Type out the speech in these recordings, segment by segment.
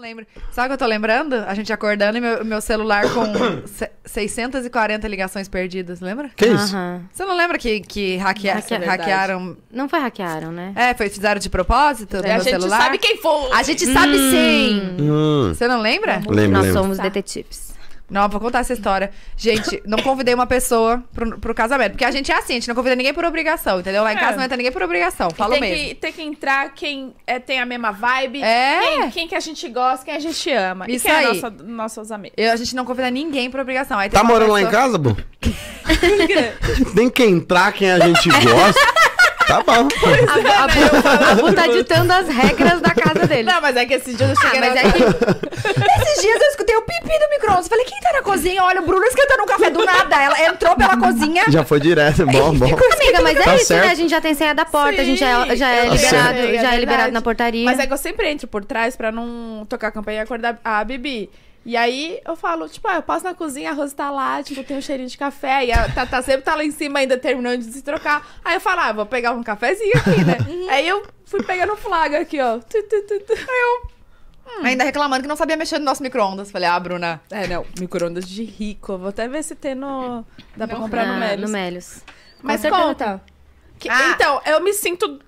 lembro. Sabe o que eu tô lembrando? A gente acordando e meu, meu celular com 640 ligações perdidas, lembra? Que isso? Uhum. Você não lembra que, que hackea é hackearam. Não foi hackearam, né? É, foi, fizeram de propósito é, no meu celular. A gente sabe quem foi. A gente sabe hum. sim. Hum. Você não lembra? Lembro, Nós lembro. somos tá. detetives. Não, vou contar essa história. Gente, não convidei uma pessoa pro, pro casamento. Porque a gente é assim, a gente não convida ninguém por obrigação, entendeu? Lá em é. casa não entra ninguém por obrigação. Falo tem mesmo. Que, tem que entrar quem é, tem a mesma vibe, é. quem, quem que a gente gosta, quem a gente ama. Isso e quem é aí. é nossa, nossos amigos. Eu, a gente não convida ninguém por obrigação. Aí tá morando pessoa... lá em casa, Bu? tem que entrar quem a gente gosta. Tá bom. É, a, a, né? a, Bu tá ditando as regras da casa dele. Não, mas é que esses dias eu cheguei ah, mas é que cozinha, olha o Bruno esquentando um café do nada. Ela entrou pela cozinha. Já foi direto, bom, bom. Amiga, mas é, é né? tá isso, certo. né? A gente já tem senha da porta, Sim, a gente já, é- é tá já é, liberado, já é, liberado na portaria. Mas é que eu sempre entro por trás pra não tocar a campanha e acordar a Bibi. E aí eu falo, tipo, ah, eu passo na cozinha, a Rosa tá lá, tipo, tem um cheirinho de café, e a Tata sempre tá lá em cima ainda terminando de se trocar. Aí eu falo, ah, vou pegar um cafezinho aqui, né? Uhum. aí eu fui pegando o flag aqui, ó. Tu, tu, tu, aí eu Hum. Ainda reclamando que não sabia mexer no nosso micro-ondas. Falei, ah, Bruna. É, não, micro-ondas de rico. Vou até ver se tem no. Dá não, pra comprar no Melios. No Melios. Mas conta. Que, ah. Então, eu me sinto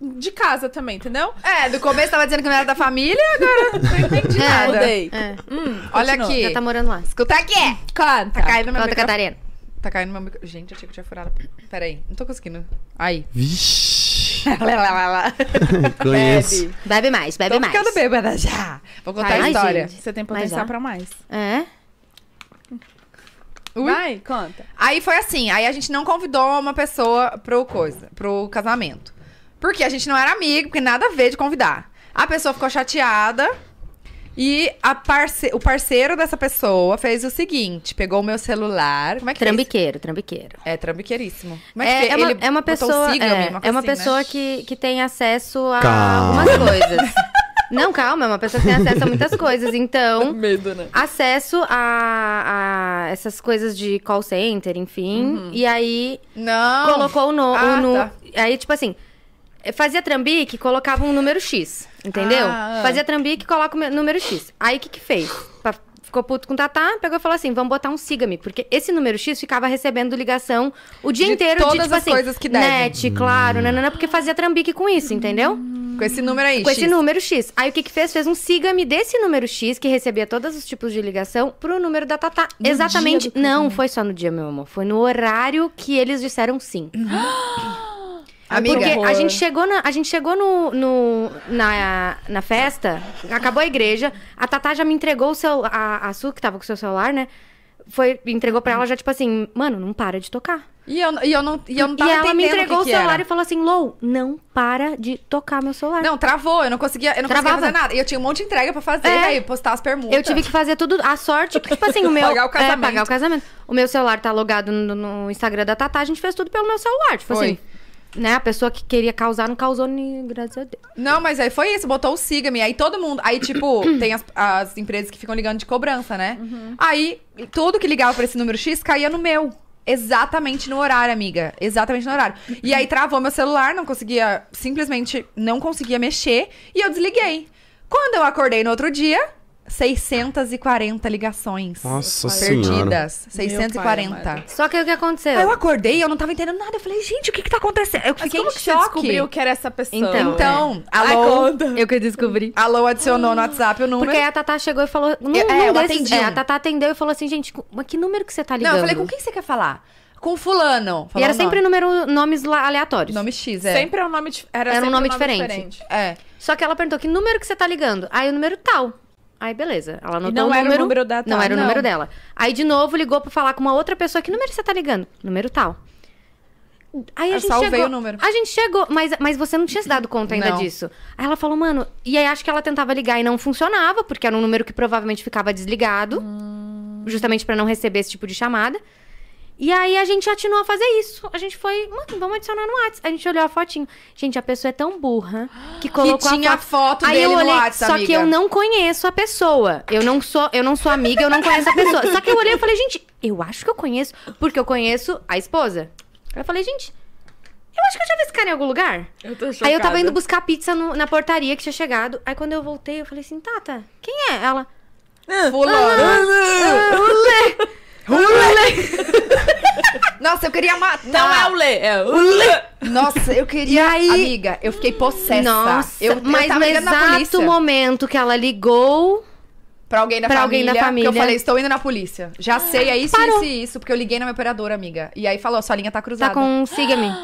de casa também, entendeu? É, do começo tava dizendo que não era da família, agora não entendi é, Mudei. É. Hum, olha aqui. Já tá morando lá. Escuta aqui. Hum, conta. Tá caindo meu Conta, micro... Catarina. Tá caindo meu micro... Gente, eu achei que eu tinha furado. Peraí, não tô conseguindo. Aí. Vixe. Conheço. Bebe. Bebe mais, bebe Tô mais. ficando bêbada já. Vou contar a história. gente. Você tem potencial pra mais. É? Ui. Vai, conta. Aí foi assim, aí a gente não convidou uma pessoa pro coisa, pro casamento. Porque a gente não era amigo, porque nada a ver de convidar. A pessoa ficou chateada e parce... o parceiro dessa pessoa fez o seguinte: pegou o meu celular. Como é que Trambiqueiro, fez? trambiqueiro. É, trambiqueiro é, é, é, uma, é uma pessoa. é, uma, é, é uma pessoa né? que, que tem acesso a Calma. algumas coisas. Não, calma, é uma pessoa que tem acesso a muitas coisas. Então, medo, né? acesso a, a, essas coisas de call center, enfim. Uhum. E aí, Não. colocou o, no, ah, o no, tá. Aí, tipo assim, fazia trambique, colocava um número X. Entendeu? Ah. ah. Fazia trambique e coloca o número X. Aí o que que fez? ficou puto com o Tatá, pegou e falou assim: vamos botar um sigame Porque esse número X ficava recebendo ligação o dia de inteiro todas de tipo as assim, coisas que deve. net, claro, hum. porque fazia trambique com isso, entendeu? Com esse número aí, Com X. esse número X. Aí o que que fez? Fez um sigame desse número X, que recebia todos os tipos de ligação, pro número da Tatá. No Exatamente. Não, né? foi só no dia, meu amor. Foi no horário que eles disseram sim. Uhum. É Amiga, porque a gente chegou na, a gente chegou no, no na, na festa, acabou a igreja, a Tatá já me entregou o seu a, a Su que tava com o seu celular, né? Foi entregou para ela já tipo assim, mano, não para de tocar. E eu, e eu não e eu não tava E ela me entregou que o que celular era. e falou assim: "Lou, não para de tocar meu celular". Não, travou, eu não conseguia, eu não Travava. conseguia fazer nada. E eu tinha um monte de entrega para fazer, é. aí postar as permutas. Eu tive que fazer tudo, a sorte tipo assim, o meu pagar o é, casamento. É, pagar o casamento. O meu celular tá logado no, no Instagram da Tatá, a gente fez tudo pelo meu celular, tipo Foi. assim né, a pessoa que queria causar não causou nem, graças a Deus. Não, mas aí foi isso, botou o siga-me. Aí todo mundo. Aí, tipo, tem as, as, empresas que ficam ligando de cobrança, né? Uhum. Aí, tudo que ligava pra esse número X caía no meu. Exatamente no horário, amiga. Exatamente no horário. E aí travou meu celular, não conseguia. Simplesmente não conseguia mexer. E eu desliguei. Quando eu acordei no outro dia, 640 ligações. Nossa Perdidas. Senhora. 640. Pai, Só que o que aconteceu? Aí eu acordei, eu não tava entendendo nada. Eu falei, gente, o que que tá acontecendo? Eu fiquei Mas como em que choque. você descobriu que era essa pessoa? Então, então é. alô. Ai, eu que descobri. Alô adicionou no WhatsApp o número. Porque aí a Tatá chegou e falou... Não é, num é, eu atendi. É, a Tatá atendeu e falou assim, gente, mas que número que você tá ligando? Não, eu falei, com quem você quer falar? com fulano. E era sempre número, nomes aleatórios. Nome X, é. Sempre é um nome, era, era um nome, nome diferente. diferente. É. Só que ela perguntou, que número que você tá ligando? Aí o número tal. Aí, beleza. Ela anotou e não o era o número da tal, Não era não. o número dela. Aí, de novo, ligou pra falar com uma outra pessoa. Que número você tá ligando? Número tal. Aí a eu gente salvei chegou, o número. A gente chegou, mas, mas você não tinha se dado conta ainda não. disso. Aí ela falou, mano. E aí acho que ela tentava ligar e não funcionava, porque era um número que provavelmente ficava desligado hum. justamente para não receber esse tipo de chamada. E aí a gente atinou a fazer isso. A gente foi, mano, vamos adicionar no WhatsApp. A gente olhou a fotinho. Gente, a pessoa é tão burra que colocou que tinha a foto, foto aí dele eu olhei, no WhatsApp, Só amiga. que eu não conheço a pessoa. Eu não sou, eu não sou amiga, eu não conheço a pessoa. Só que eu olhei e falei, gente, eu acho que eu conheço, porque eu conheço a esposa. Eu falei, gente, eu acho que eu já vi esse cara em algum lugar. Eu tô chocada. Aí eu tava indo buscar pizza no, na portaria que tinha chegado. Aí quando eu voltei, eu falei assim, Tata, quem é? Ela. Ah. Ah, Fulano. ah, ah, Nossa, eu queria matar. Não é o Lê, é o Lê. Nossa, eu queria. E aí... Amiga, eu fiquei possessa. Nossa, eu, mas eu no exato momento que ela ligou. Pra alguém da pra família. Alguém da família. eu falei, estou indo na polícia. Já ah, sei, é isso, Parou. isso e isso. Porque eu liguei na minha operadora, amiga. E aí falou, sua linha tá cruzada. Tá com siga-me.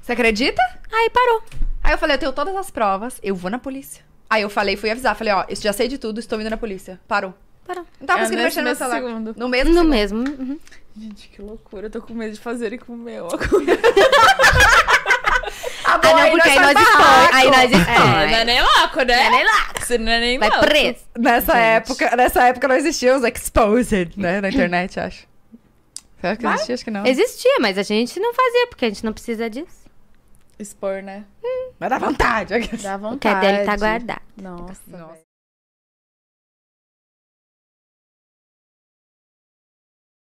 Você acredita? Aí parou. Aí eu falei, eu tenho todas as provas, eu vou na polícia. Aí eu falei, fui avisar. Falei, ó, já sei de tudo, estou indo na polícia. Parou. Parou. Não tava é conseguindo mexer no celular. Segundo. No mesmo? No segundo. mesmo. Uhum. Gente, que loucura. Eu tô com medo de fazer com o meu agora. Ah, ah, não, porque aí nós, nós expõe. Aí nós expõe. não é nem louco, né? Não é nem louco. É Você não é nem Vai louco. preso. Nessa época, nessa época não existiam os exposed, né? Na internet, acho. Será que existia? Acho que não. Existia, mas a gente não fazia, porque a gente não precisa disso. Expor, né? Hum. Mas dá vontade. Dá vontade. O que é dele tá guardado. Nossa, Nossa.